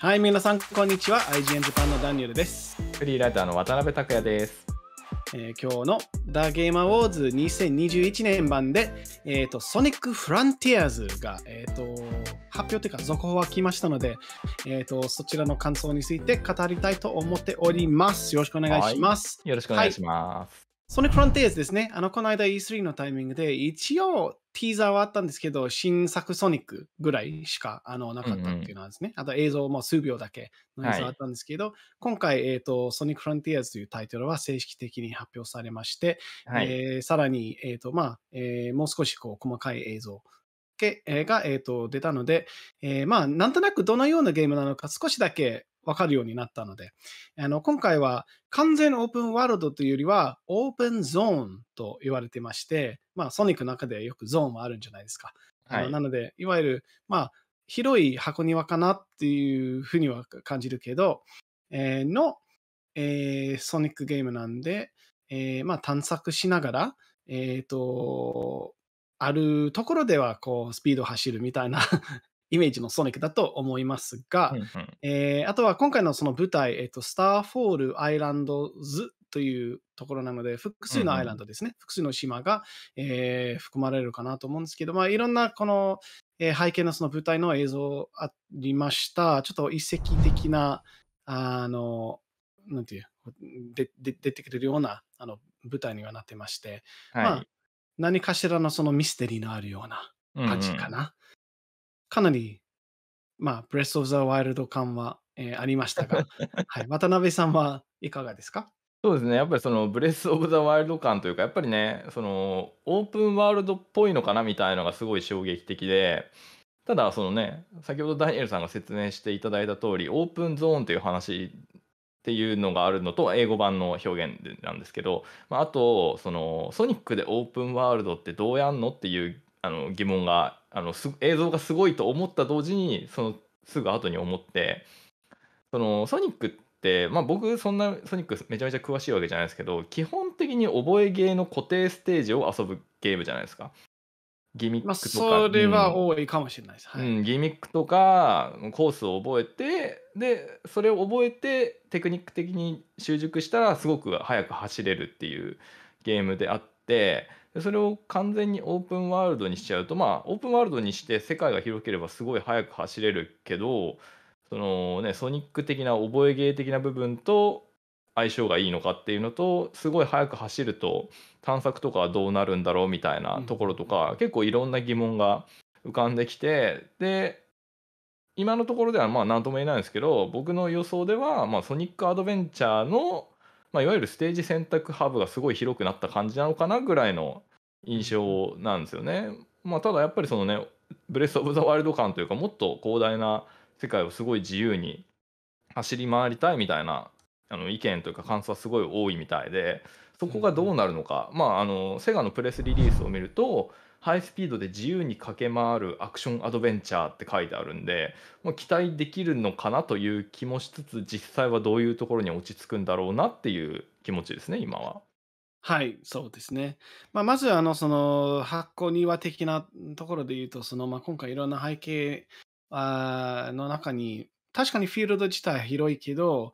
はい、皆さん、こんにちは。IGN Japan のダニエルです。フリーライターの渡辺拓也です。えー、今日の The Game Awards 2021年版で、えーと、ソニックフランティアーズが、えーと、発表というか続報が来ましたので、えーと、そちらの感想について語りたいと思っております。よろしくお願いします。はい、よろしくお願いします。はいソニックフロンティアーズですね。あの、この間 E3 のタイミングで、一応ティーザーはあったんですけど、新作ソニックぐらいしかあのなかったっていうのはですね、うんうん、あと映像も数秒だけの映像あったんですけど、はい、今回、えーと、ソニックフロンティアーズというタイトルは正式的に発表されまして、はい、えー、さらに、えーとまあえー、もう少しこう細かい映像が、えーと、と出たので、えー、まあ、なんとなくどのようなゲームなのか少しだけわかるようになったので、あの今回は完全オープンワールドというよりは、オープンゾーンと言われてまして、まあ、ソニックの中でよくゾーンはあるんじゃないですか。はい、なので、いわゆる、まあ、広い箱庭かなっていうふうには感じるけど、えー、の、えー、ソニックゲームなんで、えー、まあ、探索しながら、えっ、と、あるところではこうスピード走るみたいなイメージのソニックだと思いますが、うんうん、えー、あとは今回のその舞台、えーと、スターフォールアイランドズというところなので、複数のアイランドですね、うんうん、複数の島が、えー、含まれるかなと思うんですけど、まあ、いろんなこの、えー、背景のその舞台の映像ありました、ちょっと遺跡的な、あの、なんていう、でで出てくれるようなあの舞台にはなってまして、はい、まあ、何かしらのそのミステリーのあるような感じかな。うんうんかなり、まあ、ブレス・オブ・ザ・ワイルド感は、えー、ありましたが、はい、渡辺さんはいかがですかそうですねやっぱりそのブレス・オブ・ザ・ワイルド感というかやっぱりねそのオープンワールドっぽいのかなみたいのがすごい衝撃的でただそのね先ほどダニエルさんが説明していただいた通りオープンゾーンという話っていうのがあるのと英語版の表現なんですけど、まあ、あとそのソニックでオープンワールドってどうやんのっていうあの疑問があの映像がすごいと思った同時にそのすぐ後に思ってそのソニックって、まあ、僕そんなソニックめちゃめちゃ詳しいわけじゃないですけど基本的に覚え芸の固定ステージを遊ぶゲームじゃないですか。ギミックとか、まあ、それは多いかもしれないです、はい、うん、ギミックとかコースを覚えてでそれを覚えてテクニック的に習熟したらすごく早く走れるっていうゲームであってでそれを完全にオープンワールドにしちゃうとまあオープンワールドにして世界が広ければすごい速く走れるけどそのねソニック的な覚え芸的な部分と相性がいいのかっていうのとすごい速く走ると探索とかはどうなるんだろうみたいなところとか、うん、結構いろんな疑問が浮かんできてで今のところではまあ何とも言えないんですけど僕の予想ではまあソニックアドベンチャーのまあ、いわゆるステージ選択ハーブがすごい広くなった感じなのかなぐらいの印象なんですよね。まあ、ただやっぱりそのねブレス・オブ・ザ・ワイルド感というかもっと広大な世界をすごい自由に走り回りたいみたいなあの意見というか感想はすごい多いみたいでそこがどうなるのか、まああのセガのプレスリリースを見るとハイスピードで自由に駆け回るアクションアドベンチャーって書いてあるんで、まあ、期待できるのかなという気もしつつ実際はどういうところに落ち着くんだろうなっていう気持ちですね今は。はい、そうですね。まあ、まず、あの、その、箱庭的なところで言うと、その、まあ、今回いろんな背景あの中に、確かにフィールド自体広いけど、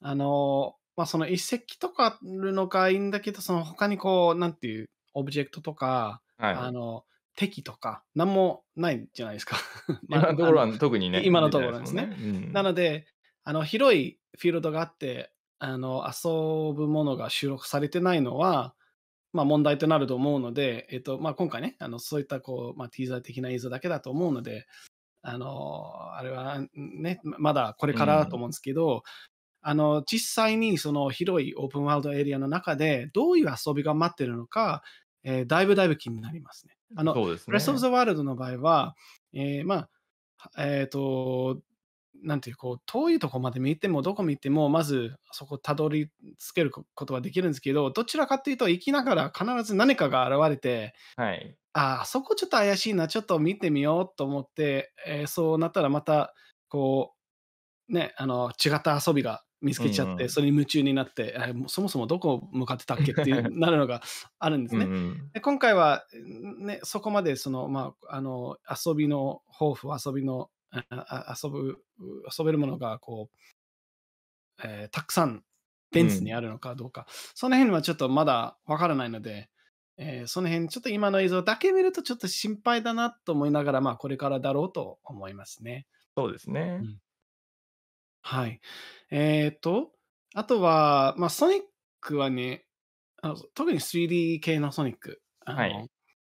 あの、まあ、その一石とかあるのがいいんだけど、その他にこう、なんていう、オブジェクトとか、はい、あの敵とか何もないじゃないですか まあ、今のところは特にね今のところですね、ねうん、なのであの広いフィールドがあってあの遊ぶものが収録されてないのは、まあ、問題となると思うので、えっとまあ、今回ねあのそういったこう、まあ、ティーザー的な映像だけだと思うのであのあれはねまだこれからだと思うんですけど、うん、あの実際にその広いオープンワールドエリアの中でどういう遊びが待ってるのかえー、だいぶだいぶ気になりますね。あの、そうですね、ブレス・オブ・ザ・ワールドの場合は、えー、まあ、えっ、ー、と、なんていう、こう、遠いとこまで見ても、どこ見ても、まず、そこたどり着けることはできるんですけど、どちらかっていうと、行きながら必ず何かが現れて、はい。ああ、そこちょっと怪しいな、ちょっと見てみようと思って、えー、そうなったらまた、こう、ね、あの、違った遊びが見つけちゃって、うんうん、それに夢中になって、えそもそもどこ向かってたっけっていう なるのがあるんですね。うんうん、で今回は、ね、そこまでその、まあ、あの遊びの抱負遊びの遊ぶ遊べるものがこう、えー、たくさんベンツにあるのかどうか、うん、その辺はちょっとまだわからないので、えー、その辺ちょっと今の映像だけ見るとちょっと心配だなと思いながら、まあ、これからだろうと思いますね。そうですね、うんはい。えっ、ー、と、あとは、まあ、ソニックはね、あの特に 3D 系のソニック。はい。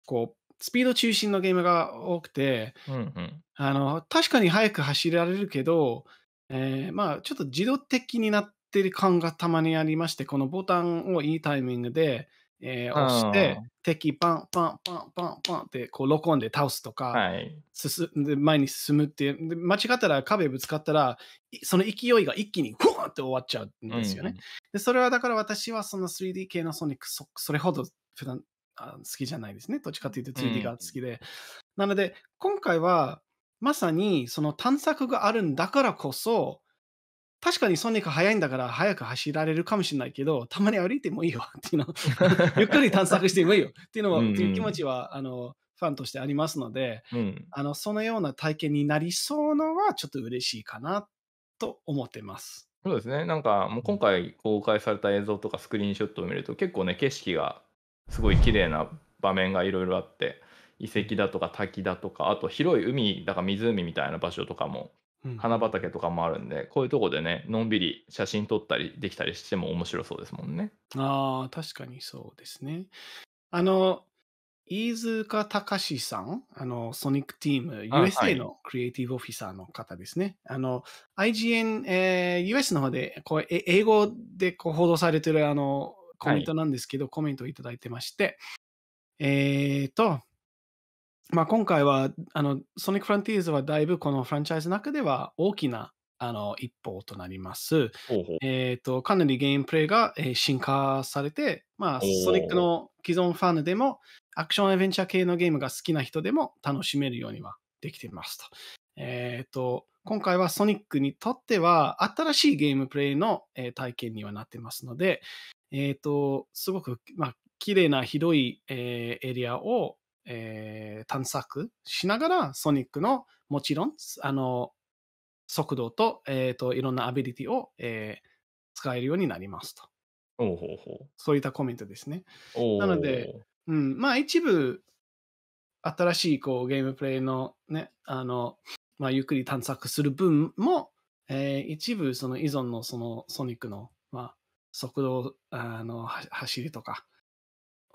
こう、スピード中心のゲームが多くて、うんうん、あの確かに速く走られるけど、えー、まあ、ちょっと自動的になってる感がたまにありまして、このボタンをいいタイミングで、えー、押して、敵パンパンパンパンパンってこうコンで倒すとか、はい、進で前に進むっていう間違ったら壁ぶつかったらその勢いが一気にーンって終わっちゃうんですよね、うん、でそれはだから私はその 3D 系のソニックそそれほど普段あ好きじゃないですねどっちかというと 3D が好きで、うん、なので今回はまさにその探索があるんだからこそ確かにソニック速いんだから早く走られるかもしれないけど、たまに歩いてもいいよっていうの、ゆっくり探索してもいいよっていうのは、うんうん、っていう気持ちは、あの、ファンとしてありますので、うん、あの、そのような体験になりそうのはちょっと嬉しいかなと思ってます。そうですね。なんか、もう今回公開された映像とかスクリーンショットを見ると、結構ね、景色がすごい綺麗な場面がいろいろあって、遺跡だとか滝だとか、あと広い海だから湖みたいな場所とかもうん。花畑とかもあるんで、こういうとこでね、のんびり写真撮ったりできたりしても面白そうですもんね。ああ、確かにそうですね。あの、飯塚隆さん、あの、ソニックティーム、USA のクリエイティブオフィサーの方ですね。あの、IGN、えー、US の方で、こう、英語でこう報道されてる、あの、コメントなんですけど、はい、コメントをいただいてまして、えっ、ー、と、まあ、今回はあのソニック・フロンティーズはだいぶこのフランチャイズの中では大きなあの一歩となります。えーと、かなりゲームプレイが、えー、進化されて、まあ、ソニックの既存ファンでもアクションアベンチャー系のゲームが好きな人でも楽しめるようにはできていますと。えーと、今回はソニックにとっては新しいゲームプレイの、えー、体験にはなってますので、えーと、とすごく、まあ綺麗な広い、えー、エリアをえー、探索しながら、ソニックのもちろん、あの、速度と、えー、と、いろんなアビリティを、えー、使えるようになりますと。おうほうほうそういったコメントですね。なので、うん、まあ一部、新しいこうゲームプレイのね、あの、まあゆっくり探索する分も、えー、一部その依存のそのソニックの、まあ、速度、あの、走りとか、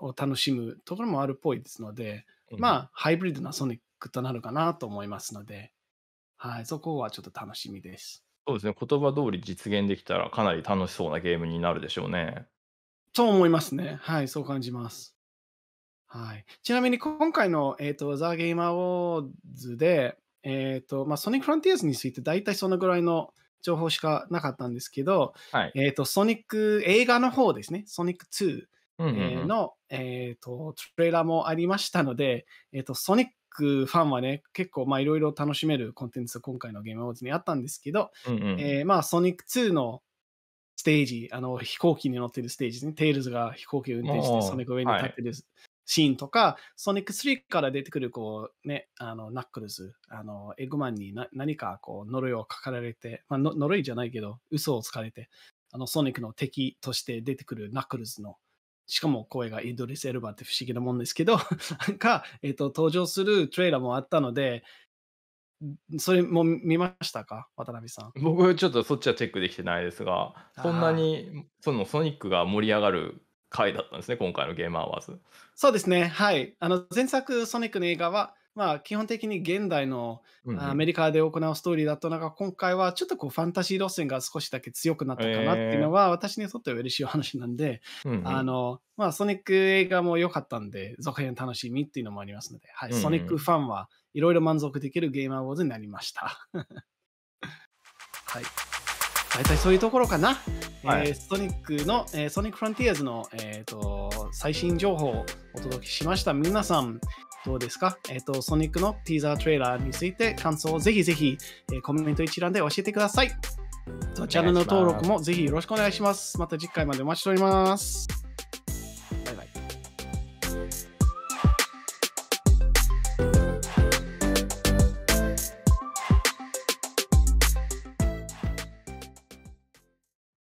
を楽しむところもあるっぽいですので、まあ、ハイブリッドなソニックとなるかなと思いますので、はい、そこはちょっと楽しみです。そうですね、言葉通り実現できたらかなり楽しそうなゲームになるでしょうね。そう思いますね。はい、そう感じます。はい、ちなみに今回の、えーと、ザ・ゲイマーウォーズで、えーとまあ、ソニック・フロンティアーズについて大体そのぐらいの情報しかなかったんですけど、はいえーと、とソニック映画の方ですね、ソニック2えの、えーとトレーラーもありましたので、えーと、ソニックファンはね、結構まあいろいろ楽しめるコンテンツ今回のゲームウォーズにあったんですけど、えまあ、ソニック2のステージ、あの飛行機に乗ってるステージね、テイルズが飛行機を運転してソニック上に立ってるシーンとか、ソニック3から出てくるこう、ね、あのナックルズ、あのエッグマンにな何かこう呪いをかかられて、まあ呪いじゃないけど、嘘をつかれて、あのソニックの敵として出てくるナックルズのしかも声がイドリス・エルバって不思議なもんですけどが、えっと、と登場するトレーラーもあったので、それも見ましたか渡辺さん。僕ちょっとそっちはチェックできてないですが、そんなにそのソニックが盛り上がる回だったんですね、今回のゲームアワーズ。そうですね、はい。あの前作ソニックの映画は、まあ、基本的に現代のアメリカで行うストーリーだと、なんか今回はちょっとこうファンタジー路線が少しだけ強くなったかなっていうのは、私にとっては嬉しい話なんで、あの、まあ、ソニック映画も良かったんで、続編楽しみっていうのもありますので、はい、ソニックファンはいろいろ満足できるゲームアウォーズになりました。はい。大体そういうところかな。はい、えー、ソニックの、えー、ソニックフロンティアーズの、えーと最新情報をお届けしました。皆さん、どうですかえっ、ー、と、ソニックのティーザートレーラーについて感想をぜひぜひ、えー、コメント一覧で教えてください。チャンネル登録もぜひよろしくお願いします。また次回までお待ちしております。